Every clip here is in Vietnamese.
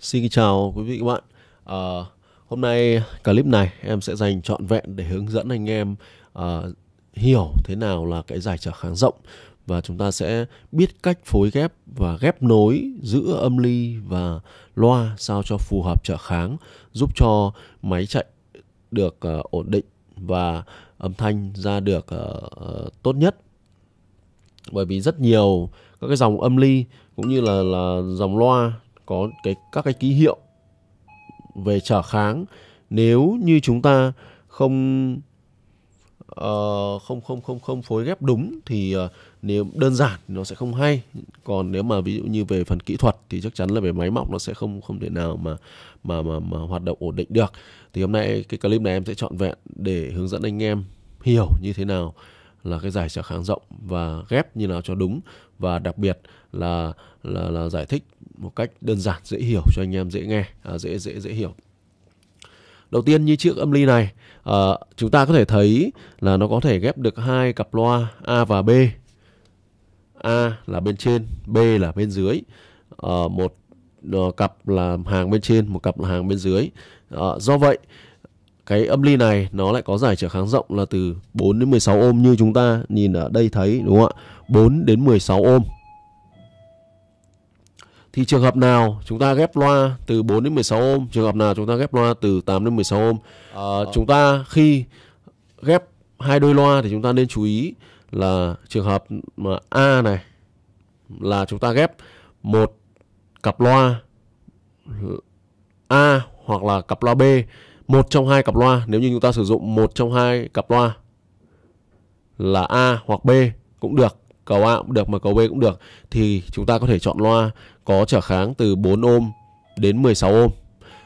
Xin chào quý vị các bạn à, Hôm nay clip này em sẽ dành trọn vẹn để hướng dẫn anh em à, hiểu thế nào là cái giải trở kháng rộng và chúng ta sẽ biết cách phối ghép và ghép nối giữa âm ly và loa sao cho phù hợp trở kháng giúp cho máy chạy được uh, ổn định và âm thanh ra được uh, tốt nhất bởi vì rất nhiều các cái dòng âm ly cũng như là là dòng loa có cái các cái ký hiệu về trở kháng nếu như chúng ta không uh, không không không không phối ghép đúng thì uh, nếu đơn giản nó sẽ không hay còn nếu mà ví dụ như về phần kỹ thuật thì chắc chắn là về máy móc nó sẽ không không thể nào mà mà mà, mà hoạt động ổn định được thì hôm nay cái clip này em sẽ chọn vẹn để hướng dẫn anh em hiểu như thế nào là cái giải trở kháng rộng và ghép như nào cho đúng và đặc biệt là là là giải thích một cách đơn giản dễ hiểu cho anh em dễ nghe à, dễ dễ dễ hiểu đầu tiên như chiếc âm ly này à, chúng ta có thể thấy là nó có thể ghép được hai cặp loa A và B A là bên trên B là bên dưới à, một ờ, cặp là hàng bên trên một cặp là hàng bên dưới à, do vậy cái âm ly này nó lại có giải trở kháng rộng là từ 4 đến 16 ôm như chúng ta nhìn ở đây thấy đúng không ạ 4 đến 16 ôm thì trường hợp nào chúng ta ghép loa từ 4 đến 16 ohm trường hợp nào chúng ta ghép loa từ 8 đến 16 ohm à, ờ. chúng ta khi ghép hai đôi loa thì chúng ta nên chú ý là trường hợp mà A này là chúng ta ghép một cặp loa A hoặc là cặp loa B một trong hai cặp loa nếu như chúng ta sử dụng một trong hai cặp loa là A hoặc B cũng được cầu A cũng được mà cầu B cũng được thì chúng ta có thể chọn loa có trở kháng từ 4 ôm đến 16 ôm.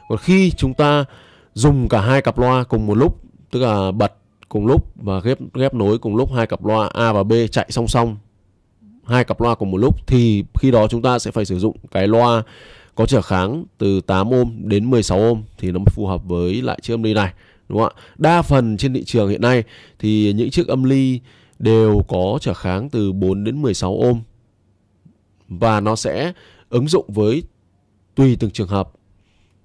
Còn khi chúng ta dùng cả hai cặp loa cùng một lúc, tức là bật cùng lúc và ghép ghép nối cùng lúc hai cặp loa A và B chạy song song hai cặp loa cùng một lúc thì khi đó chúng ta sẽ phải sử dụng cái loa có trở kháng từ 8 ôm đến 16 ôm thì nó mới phù hợp với lại chiếc âm ly này đúng không ạ? Đa phần trên thị trường hiện nay thì những chiếc âm ly đều có trở kháng từ 4 đến 16 ôm và nó sẽ ứng dụng với tùy từng trường hợp.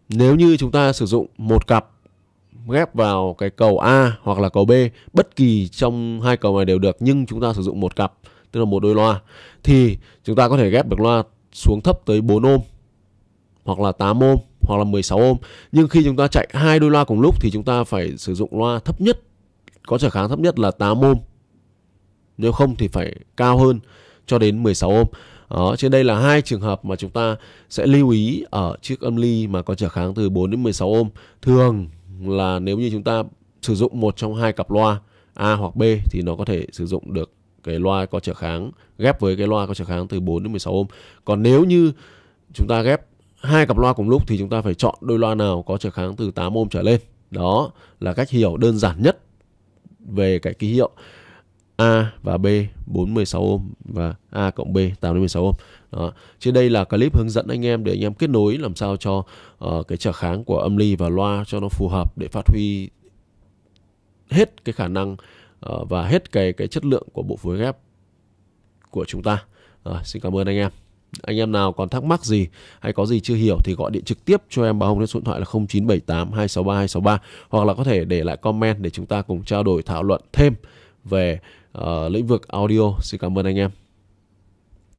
Nếu như chúng ta sử dụng một cặp ghép vào cái cầu A hoặc là cầu B, bất kỳ trong hai cầu này đều được nhưng chúng ta sử dụng một cặp, tức là một đôi loa thì chúng ta có thể ghép được loa xuống thấp tới 4 ôm hoặc là 8 ôm hoặc là 16 ôm. Nhưng khi chúng ta chạy hai đôi loa cùng lúc thì chúng ta phải sử dụng loa thấp nhất có trở kháng thấp nhất là 8 ôm nếu không thì phải cao hơn cho đến 16 ohm. Đó, trên đây là hai trường hợp mà chúng ta sẽ lưu ý ở chiếc âm ly mà có trở kháng từ 4 đến 16 ohm Thường là nếu như chúng ta sử dụng một trong hai cặp loa A hoặc B thì nó có thể sử dụng được cái loa có trở kháng ghép với cái loa có trở kháng từ 4 đến 16 ohm. Còn nếu như chúng ta ghép hai cặp loa cùng lúc thì chúng ta phải chọn đôi loa nào có trở kháng từ 8 ohm trở lên. Đó là cách hiểu đơn giản nhất về cái ký hiệu. A và B 4 16 ohm và A cộng B 8 đến 16 ohm. Đó. Trên đây là clip hướng dẫn anh em để anh em kết nối làm sao cho uh, cái trở kháng của âm ly và loa cho nó phù hợp để phát huy hết cái khả năng uh, và hết cái cái chất lượng của bộ phối ghép của chúng ta. Uh, xin cảm ơn anh em. Anh em nào còn thắc mắc gì hay có gì chưa hiểu thì gọi điện trực tiếp cho em bà Hồng đến số điện thoại là 0978 263 263 hoặc là có thể để lại comment để chúng ta cùng trao đổi thảo luận thêm về uh, lĩnh vực audio. Xin cảm ơn anh em.